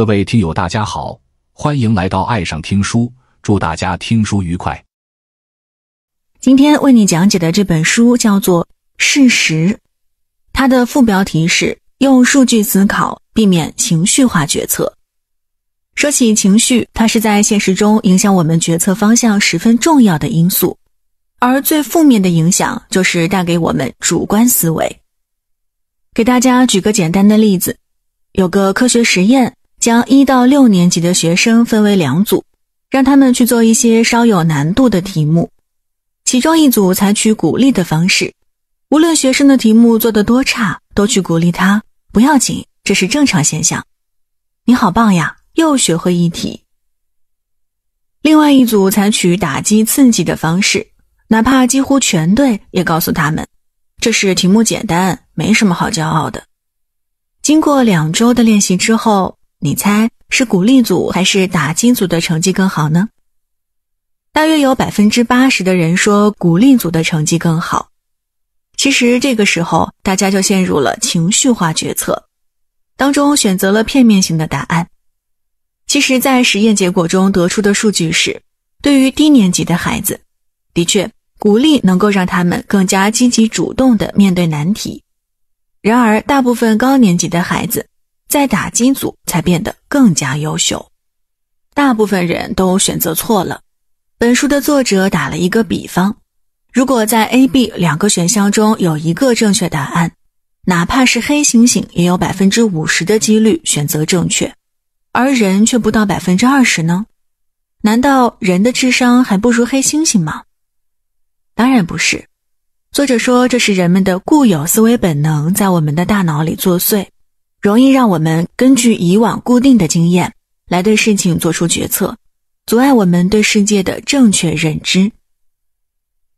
各位听友，大家好，欢迎来到爱上听书，祝大家听书愉快。今天为你讲解的这本书叫做《事实》，它的副标题是“用数据思考，避免情绪化决策”。说起情绪，它是在现实中影响我们决策方向十分重要的因素，而最负面的影响就是带给我们主观思维。给大家举个简单的例子，有个科学实验。将一到六年级的学生分为两组，让他们去做一些稍有难度的题目。其中一组采取鼓励的方式，无论学生的题目做得多差，都去鼓励他，不要紧，这是正常现象。你好棒呀，又学会一题。另外一组采取打击刺激的方式，哪怕几乎全对，也告诉他们，这是题目简单，没什么好骄傲的。经过两周的练习之后。你猜是鼓励组还是打击组的成绩更好呢？大约有百分之八十的人说鼓励组的成绩更好。其实这个时候大家就陷入了情绪化决策当中，选择了片面性的答案。其实，在实验结果中得出的数据是，对于低年级的孩子，的确鼓励能够让他们更加积极主动的面对难题。然而，大部分高年级的孩子。在打击组才变得更加优秀，大部分人都选择错了。本书的作者打了一个比方：如果在 A、B 两个选项中有一个正确答案，哪怕是黑猩猩也有百分之五十的几率选择正确，而人却不到百分之二十呢？难道人的智商还不如黑猩猩吗？当然不是。作者说，这是人们的固有思维本能在我们的大脑里作祟。容易让我们根据以往固定的经验来对事情做出决策，阻碍我们对世界的正确认知。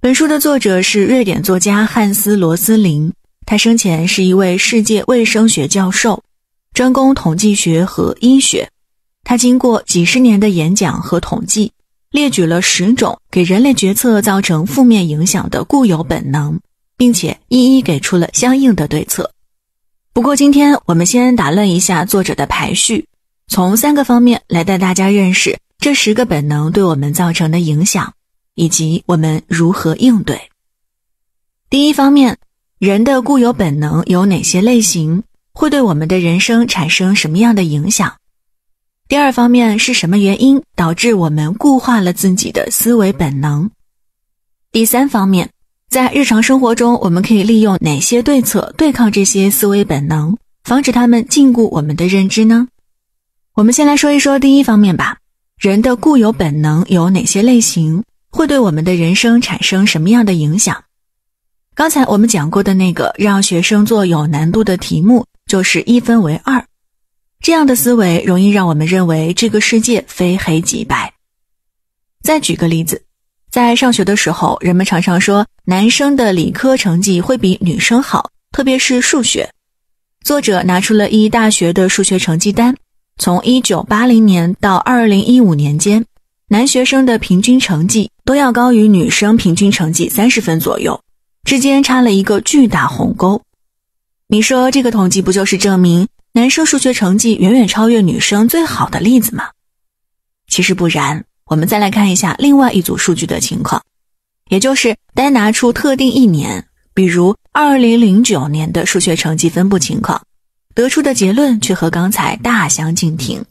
本书的作者是瑞典作家汉斯·罗斯林，他生前是一位世界卫生学教授，专攻统计学和医学。他经过几十年的演讲和统计，列举了十种给人类决策造成负面影响的固有本能，并且一一给出了相应的对策。不过，今天我们先打乱一下作者的排序，从三个方面来带大家认识这十个本能对我们造成的影响，以及我们如何应对。第一方面，人的固有本能有哪些类型，会对我们的人生产生什么样的影响？第二方面是什么原因导致我们固化了自己的思维本能？第三方面。在日常生活中，我们可以利用哪些对策对抗这些思维本能，防止他们禁锢我们的认知呢？我们先来说一说第一方面吧。人的固有本能有哪些类型？会对我们的人生产生什么样的影响？刚才我们讲过的那个让学生做有难度的题目，就是一分为二，这样的思维容易让我们认为这个世界非黑即白。再举个例子。在上学的时候，人们常常说男生的理科成绩会比女生好，特别是数学。作者拿出了一大学的数学成绩单，从一九八零年到二零一五年间，男学生的平均成绩都要高于女生平均成绩三十分左右，之间差了一个巨大鸿沟。你说这个统计不就是证明男生数学成绩远远超越女生最好的例子吗？其实不然。我们再来看一下另外一组数据的情况，也就是单拿出特定一年，比如二零零九年的数学成绩分布情况，得出的结论却和刚才大相径庭。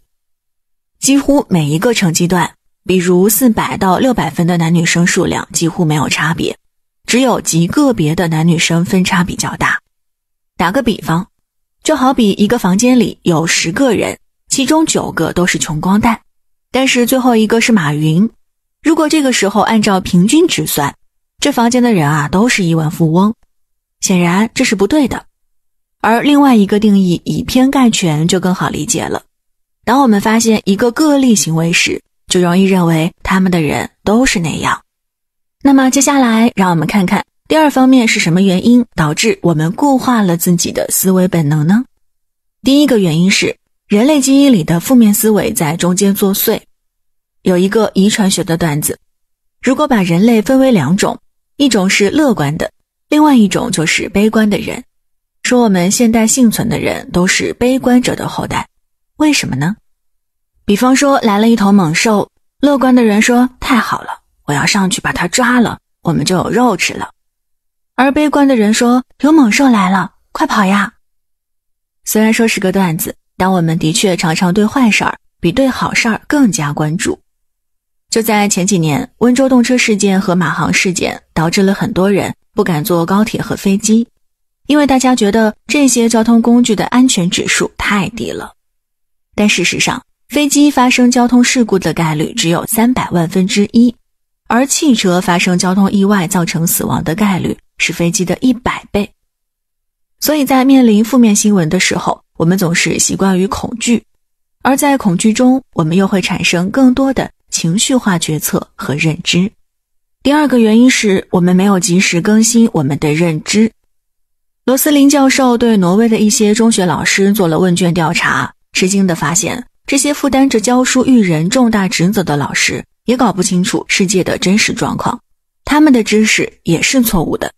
几乎每一个成绩段，比如四百到六百分的男女生数量几乎没有差别，只有极个别的男女生分差比较大。打个比方，就好比一个房间里有十个人，其中九个都是穷光蛋。但是最后一个是马云，如果这个时候按照平均值算，这房间的人啊都是亿万富翁，显然这是不对的。而另外一个定义以偏概全就更好理解了。当我们发现一个个例行为时，就容易认为他们的人都是那样。那么接下来让我们看看第二方面是什么原因导致我们固化了自己的思维本能呢？第一个原因是。人类基因里的负面思维在中间作祟。有一个遗传学的段子：如果把人类分为两种，一种是乐观的，另外一种就是悲观的人。说我们现代幸存的人都是悲观者的后代，为什么呢？比方说来了一头猛兽，乐观的人说：“太好了，我要上去把它抓了，我们就有肉吃了。”而悲观的人说：“有猛兽来了，快跑呀！”虽然说是个段子。但我们的确常常对坏事儿比对好事儿更加关注。就在前几年，温州动车事件和马航事件导致了很多人不敢坐高铁和飞机，因为大家觉得这些交通工具的安全指数太低了。但事实上，飞机发生交通事故的概率只有三百万分之一，而汽车发生交通意外造成死亡的概率是飞机的一百倍。所以在面临负面新闻的时候，我们总是习惯于恐惧，而在恐惧中，我们又会产生更多的情绪化决策和认知。第二个原因是，我们没有及时更新我们的认知。罗斯林教授对挪威的一些中学老师做了问卷调查，吃惊地发现，这些负担着教书育人重大职责的老师，也搞不清楚世界的真实状况，他们的知识也是错误的。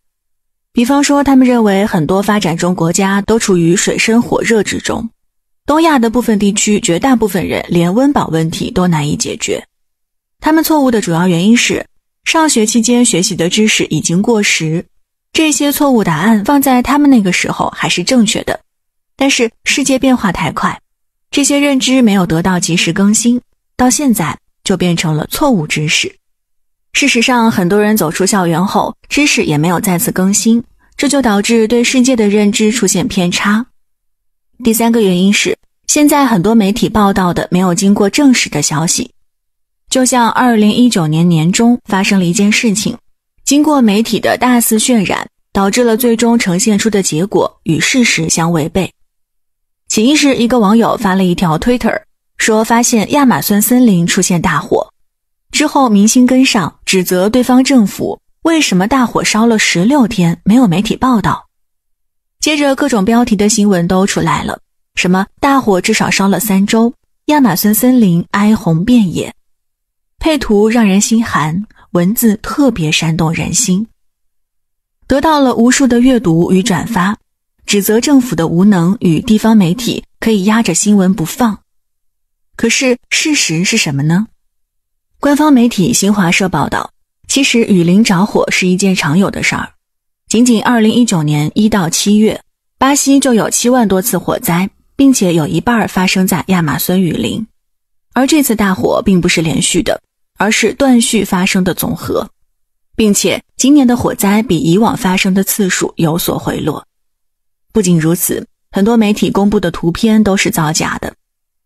比方说，他们认为很多发展中国家都处于水深火热之中，东亚的部分地区，绝大部分人连温饱问题都难以解决。他们错误的主要原因是，上学期间学习的知识已经过时。这些错误答案放在他们那个时候还是正确的，但是世界变化太快，这些认知没有得到及时更新，到现在就变成了错误知识。事实上，很多人走出校园后，知识也没有再次更新，这就导致对世界的认知出现偏差。第三个原因是，现在很多媒体报道的没有经过证实的消息，就像二零一九年年中发生了一件事情，经过媒体的大肆渲染，导致了最终呈现出的结果与事实相违背。起因是，一个网友发了一条推特，说发现亚马孙森林出现大火。之后，明星跟上指责对方政府，为什么大火烧了十六天没有媒体报道？接着各种标题的新闻都出来了，什么大火至少烧了三周，亚马逊森林哀鸿遍野，配图让人心寒，文字特别煽动人心，得到了无数的阅读与转发，指责政府的无能与地方媒体可以压着新闻不放。可是事实是什么呢？官方媒体新华社报道，其实雨林着火是一件常有的事儿。仅仅2019年1到7月，巴西就有7万多次火灾，并且有一半儿发生在亚马孙雨林。而这次大火并不是连续的，而是断续发生的总和，并且今年的火灾比以往发生的次数有所回落。不仅如此，很多媒体公布的图片都是造假的，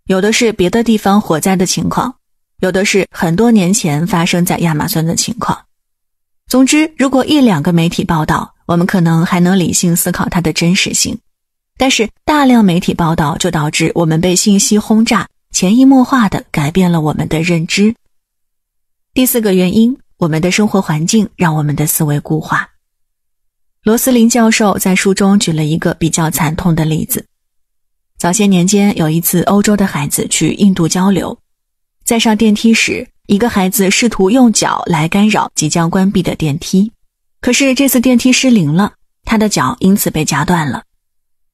有的是别的地方火灾的情况。有的是很多年前发生在亚马逊的情况。总之，如果一两个媒体报道，我们可能还能理性思考它的真实性；但是大量媒体报道就导致我们被信息轰炸，潜移默化的改变了我们的认知。第四个原因，我们的生活环境让我们的思维固化。罗斯林教授在书中举了一个比较惨痛的例子：早些年间，有一次欧洲的孩子去印度交流。在上电梯时，一个孩子试图用脚来干扰即将关闭的电梯，可是这次电梯失灵了，他的脚因此被夹断了。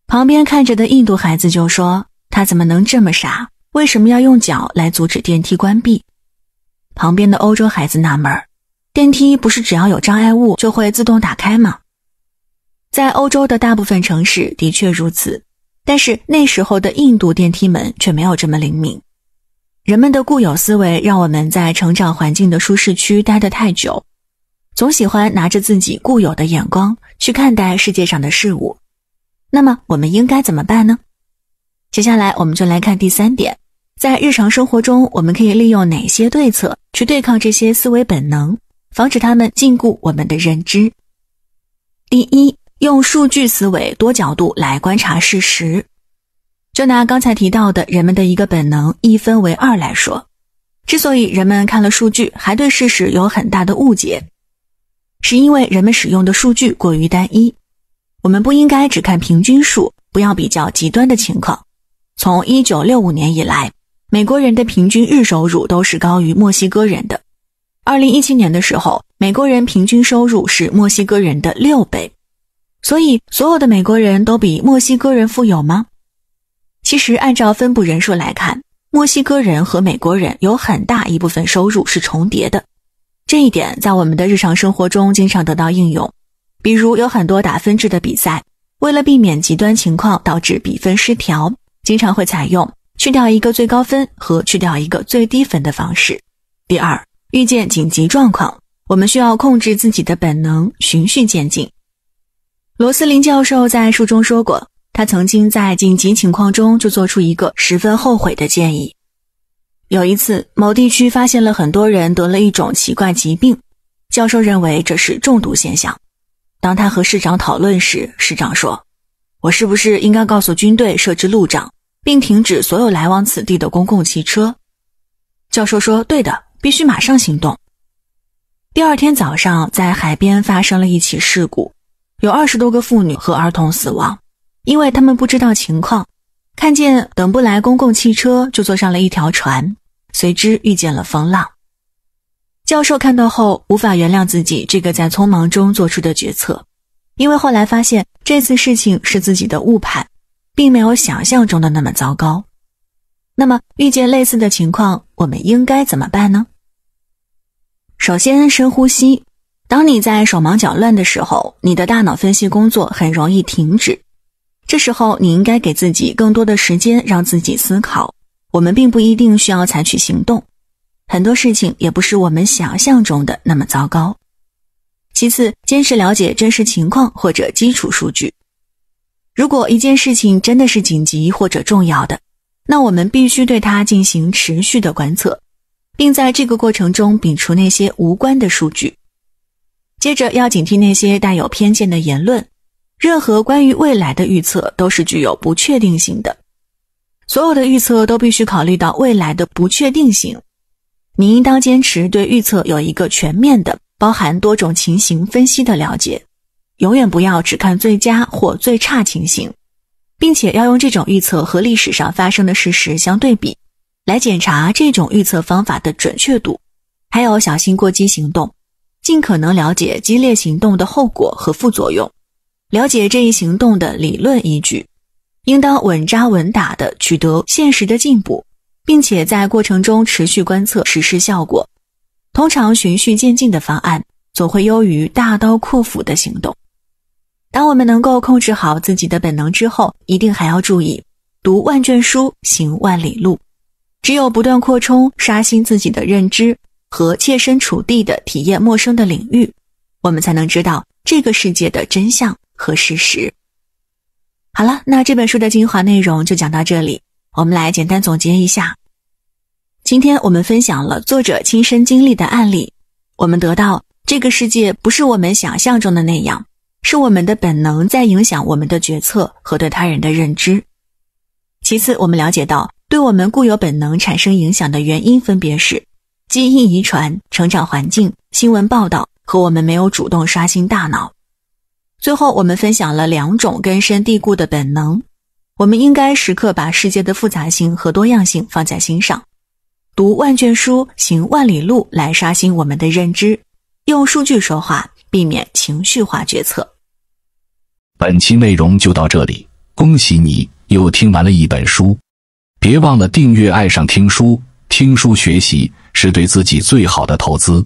旁边看着的印度孩子就说：“他怎么能这么傻？为什么要用脚来阻止电梯关闭？”旁边的欧洲孩子纳闷儿：“电梯不是只要有障碍物就会自动打开吗？”在欧洲的大部分城市的确如此，但是那时候的印度电梯门却没有这么灵敏。人们的固有思维让我们在成长环境的舒适区待得太久，总喜欢拿着自己固有的眼光去看待世界上的事物。那么，我们应该怎么办呢？接下来，我们就来看第三点，在日常生活中，我们可以利用哪些对策去对抗这些思维本能，防止他们禁锢我们的认知？第一，用数据思维多角度来观察事实。就拿刚才提到的人们的一个本能一分为二来说，之所以人们看了数据还对事实有很大的误解，是因为人们使用的数据过于单一。我们不应该只看平均数，不要比较极端的情况。从一九六五年以来，美国人的平均日收入都是高于墨西哥人的。二零一七年的时候，美国人平均收入是墨西哥人的六倍。所以，所有的美国人都比墨西哥人富有吗？其实，按照分布人数来看，墨西哥人和美国人有很大一部分收入是重叠的。这一点在我们的日常生活中经常得到应用，比如有很多打分制的比赛，为了避免极端情况导致比分失调，经常会采用去掉一个最高分和去掉一个最低分的方式。第二，遇见紧急状况，我们需要控制自己的本能，循序渐进。罗斯林教授在书中说过。他曾经在紧急情况中就做出一个十分后悔的建议。有一次，某地区发现了很多人得了一种奇怪疾病，教授认为这是中毒现象。当他和市长讨论时，市长说：“我是不是应该告诉军队设置路障，并停止所有来往此地的公共汽车？”教授说：“对的，必须马上行动。”第二天早上，在海边发生了一起事故，有二十多个妇女和儿童死亡。因为他们不知道情况，看见等不来公共汽车，就坐上了一条船，随之遇见了风浪。教授看到后无法原谅自己这个在匆忙中做出的决策，因为后来发现这次事情是自己的误判，并没有想象中的那么糟糕。那么，遇见类似的情况，我们应该怎么办呢？首先，深呼吸。当你在手忙脚乱的时候，你的大脑分析工作很容易停止。这时候，你应该给自己更多的时间，让自己思考。我们并不一定需要采取行动，很多事情也不是我们想象中的那么糟糕。其次，坚持了解真实情况或者基础数据。如果一件事情真的是紧急或者重要的，那我们必须对它进行持续的观测，并在这个过程中摒除那些无关的数据。接着，要警惕那些带有偏见的言论。任何关于未来的预测都是具有不确定性的，所有的预测都必须考虑到未来的不确定性。你应当坚持对预测有一个全面的、包含多种情形分析的了解，永远不要只看最佳或最差情形，并且要用这种预测和历史上发生的事实相对比，来检查这种预测方法的准确度。还有，小心过激行动，尽可能了解激烈行动的后果和副作用。了解这一行动的理论依据，应当稳扎稳打地取得现实的进步，并且在过程中持续观测实施效果。通常循序渐进的方案总会优于大刀阔斧的行动。当我们能够控制好自己的本能之后，一定还要注意读万卷书行万里路。只有不断扩充、刷新自己的认知和切身处地的体验陌生的领域，我们才能知道这个世界的真相。和事实。好了，那这本书的精华内容就讲到这里。我们来简单总结一下：今天我们分享了作者亲身经历的案例，我们得到这个世界不是我们想象中的那样，是我们的本能在影响我们的决策和对他人的认知。其次，我们了解到对我们固有本能产生影响的原因分别是基因遗传、成长环境、新闻报道和我们没有主动刷新大脑。最后，我们分享了两种根深蒂固的本能。我们应该时刻把世界的复杂性和多样性放在心上，读万卷书，行万里路，来刷新我们的认知。用数据说话，避免情绪化决策。本期内容就到这里，恭喜你又听完了一本书。别忘了订阅“爱上听书”，听书学习是对自己最好的投资。